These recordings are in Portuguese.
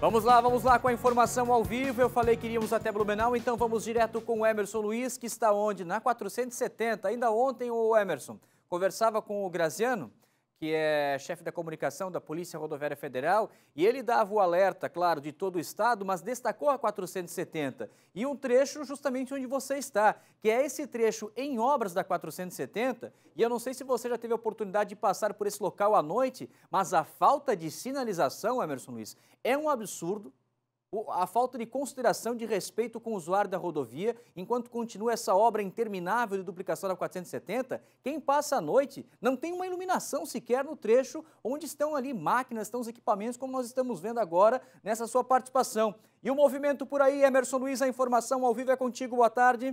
Vamos lá, vamos lá com a informação ao vivo. Eu falei que iríamos até Blumenau, então vamos direto com o Emerson Luiz, que está onde? Na 470. Ainda ontem o Emerson conversava com o Graziano que é chefe da comunicação da Polícia Rodoviária Federal, e ele dava o alerta, claro, de todo o estado, mas destacou a 470 e um trecho justamente onde você está, que é esse trecho em obras da 470. E eu não sei se você já teve a oportunidade de passar por esse local à noite, mas a falta de sinalização, Emerson Luiz, é um absurdo a falta de consideração de respeito com o usuário da rodovia, enquanto continua essa obra interminável de duplicação da 470, quem passa a noite não tem uma iluminação sequer no trecho onde estão ali máquinas, estão os equipamentos, como nós estamos vendo agora nessa sua participação. E o movimento por aí, Emerson Luiz, a informação ao vivo é contigo, boa tarde.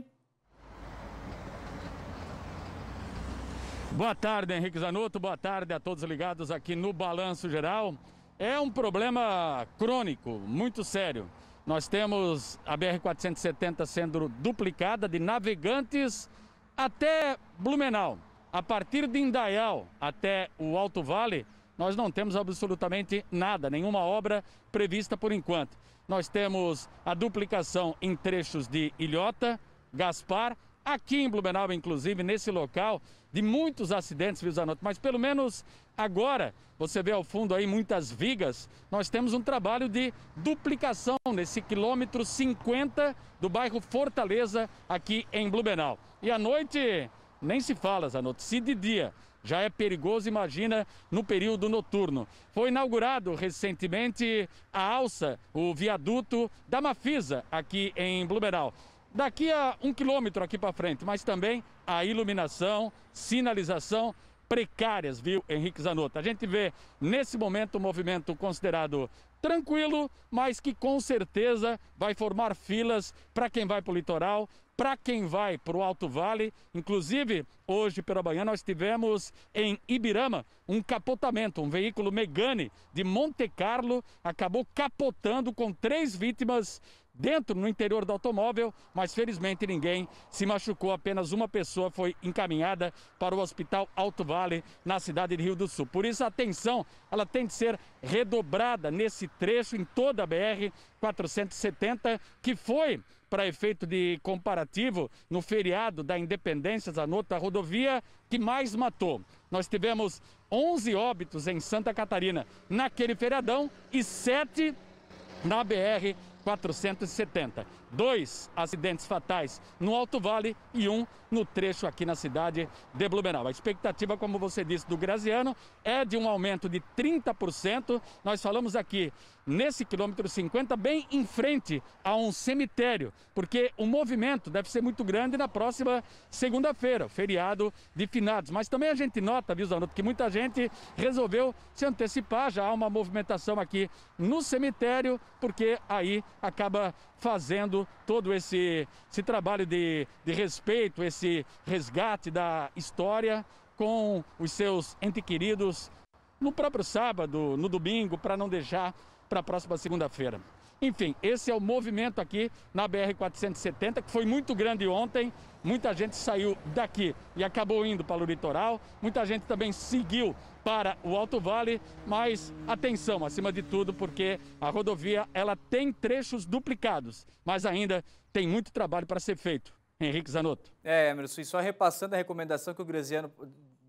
Boa tarde, Henrique Zanotto, boa tarde a todos ligados aqui no Balanço Geral. É um problema crônico, muito sério. Nós temos a BR-470 sendo duplicada de navegantes até Blumenau. A partir de Indaial até o Alto Vale, nós não temos absolutamente nada, nenhuma obra prevista por enquanto. Nós temos a duplicação em trechos de Ilhota, Gaspar aqui em Blumenau, inclusive, nesse local, de muitos acidentes, viu, Zanotto? Mas pelo menos agora, você vê ao fundo aí muitas vigas, nós temos um trabalho de duplicação nesse quilômetro 50 do bairro Fortaleza, aqui em Blumenau. E à noite, nem se fala, Zanotto, se de dia já é perigoso, imagina, no período noturno. Foi inaugurado recentemente a alça, o viaduto da Mafisa, aqui em Blumenau daqui a um quilômetro aqui para frente, mas também a iluminação, sinalização precárias, viu, Henrique Zanotto? A gente vê nesse momento um movimento considerado tranquilo, mas que com certeza vai formar filas para quem vai para o litoral, para quem vai para o Alto Vale. Inclusive, hoje pela manhã nós tivemos em Ibirama um capotamento. Um veículo Megane de Monte Carlo acabou capotando com três vítimas dentro, no interior do automóvel, mas felizmente ninguém se machucou. Apenas uma pessoa foi encaminhada para o Hospital Alto Vale, na cidade de Rio do Sul. Por isso, a atenção ela tem de ser redobrada nesse trecho, em toda a BR 470, que foi para efeito de comparativo, no feriado da Independência, da a rodovia que mais matou. Nós tivemos 11 óbitos em Santa Catarina naquele feriadão e 7 na BR 470. Dois acidentes fatais no Alto Vale e um no trecho aqui na cidade de Blumenau. A expectativa, como você disse, do Graziano é de um aumento de 30%. Nós falamos aqui nesse quilômetro 50, bem em frente a um cemitério, porque o movimento deve ser muito grande na próxima segunda-feira, feriado de finados. Mas também a gente nota, viu, Zanotto, que muita gente resolveu se antecipar. Já há uma movimentação aqui no cemitério, porque aí acaba fazendo todo esse, esse trabalho de, de respeito, esse resgate da história com os seus entes queridos no próprio sábado, no domingo, para não deixar para a próxima segunda-feira. Enfim, esse é o movimento aqui na BR-470, que foi muito grande ontem. Muita gente saiu daqui e acabou indo para o litoral. Muita gente também seguiu para o Alto Vale, mas atenção acima de tudo, porque a rodovia ela tem trechos duplicados, mas ainda tem muito trabalho para ser feito. Henrique Zanotto. É, Emerson, e só repassando a recomendação que o Graziano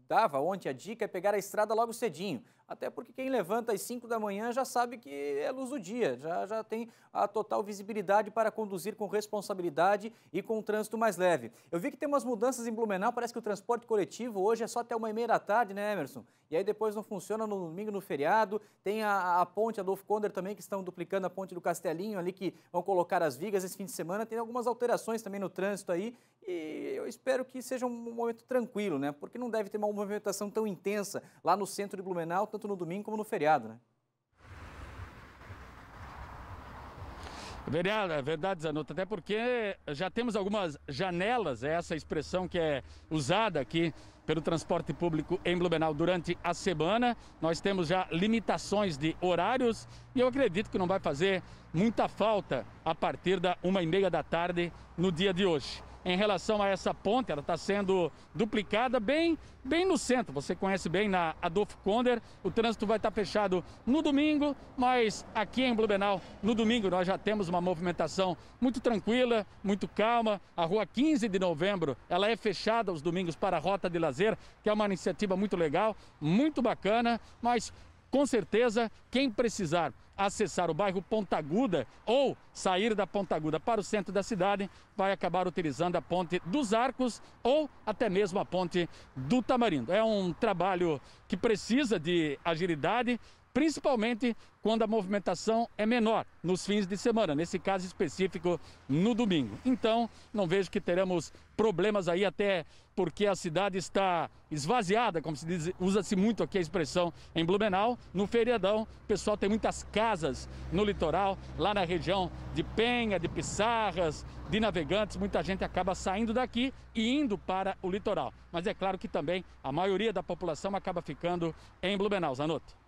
dava ontem a dica é pegar a estrada logo cedinho. Até porque quem levanta às 5 da manhã já sabe que é luz do dia, já, já tem a total visibilidade para conduzir com responsabilidade e com um trânsito mais leve. Eu vi que tem umas mudanças em Blumenau, parece que o transporte coletivo hoje é só até uma e meia da tarde, né, Emerson? E aí depois não funciona no domingo, no feriado. Tem a, a ponte Adolfo Konder também, que estão duplicando a ponte do Castelinho ali, que vão colocar as vigas esse fim de semana. Tem algumas alterações também no trânsito aí e eu espero que seja um momento tranquilo, né? Porque não deve ter mau movimentação tão intensa lá no centro de Blumenau, tanto no domingo como no feriado, né? É verdade, verdade, Zanotto, até porque já temos algumas janelas, é essa expressão que é usada aqui pelo transporte público em Blumenau durante a semana. Nós temos já limitações de horários e eu acredito que não vai fazer muita falta a partir da uma e meia da tarde no dia de hoje em relação a essa ponte. Ela está sendo duplicada bem, bem no centro. Você conhece bem na Adolfo Konder. O trânsito vai estar tá fechado no domingo, mas aqui em Blumenau, no domingo, nós já temos uma movimentação muito tranquila, muito calma. A rua 15 de novembro, ela é fechada aos domingos para a Rota de Lazer, que é uma iniciativa muito legal, muito bacana, mas com certeza, quem precisar acessar o bairro Pontaguda ou sair da Pontaguda para o centro da cidade, vai acabar utilizando a ponte dos Arcos ou até mesmo a ponte do Tamarindo. É um trabalho que precisa de agilidade, principalmente quando a movimentação é menor nos fins de semana, nesse caso específico no domingo. Então, não vejo que teremos problemas aí, até porque a cidade está esvaziada, como se diz, usa-se muito aqui a expressão em Blumenau. No feriadão, o pessoal tem muitas casas no litoral, lá na região de Penha, de Pissarras, de Navegantes. Muita gente acaba saindo daqui e indo para o litoral. Mas é claro que também a maioria da população acaba ficando em Blumenau, Zanotto.